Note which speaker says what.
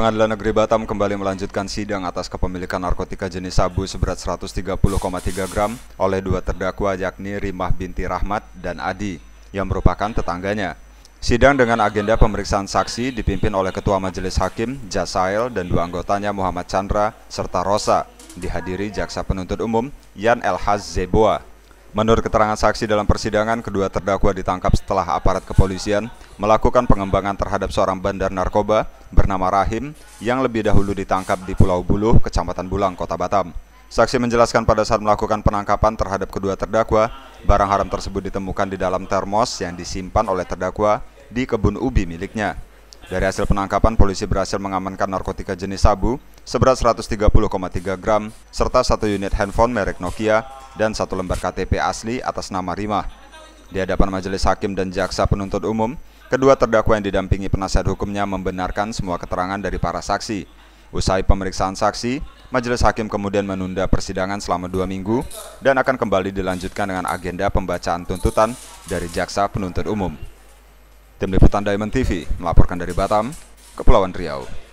Speaker 1: Pengadilan Negeri Batam kembali melanjutkan sidang atas kepemilikan narkotika jenis sabu seberat 130,3 gram oleh dua terdakwa yakni Rimah binti Rahmat dan Adi yang merupakan tetangganya. Sidang dengan agenda pemeriksaan saksi dipimpin oleh Ketua Majelis Hakim Jasail dan dua anggotanya Muhammad Chandra serta Rosa dihadiri Jaksa Penuntut Umum Yan Elhaz Zeboa. Menurut keterangan saksi dalam persidangan, kedua terdakwa ditangkap setelah aparat kepolisian melakukan pengembangan terhadap seorang bandar narkoba bernama Rahim yang lebih dahulu ditangkap di Pulau Buluh, Kecamatan Bulang, Kota Batam. Saksi menjelaskan pada saat melakukan penangkapan terhadap kedua terdakwa, barang haram tersebut ditemukan di dalam termos yang disimpan oleh terdakwa di kebun ubi miliknya. Dari hasil penangkapan, polisi berhasil mengamankan narkotika jenis sabu seberat 130,3 gram, serta satu unit handphone merek Nokia dan satu lembar KTP asli atas nama Rimah. Di hadapan majelis hakim dan jaksa penuntut umum, kedua terdakwa yang didampingi penasihat hukumnya membenarkan semua keterangan dari para saksi. Usai pemeriksaan saksi, majelis hakim kemudian menunda persidangan selama dua minggu dan akan kembali dilanjutkan dengan agenda pembacaan tuntutan dari jaksa penuntut umum. Tim Liputan Diamond TV melaporkan dari Batam, Kepulauan Riau.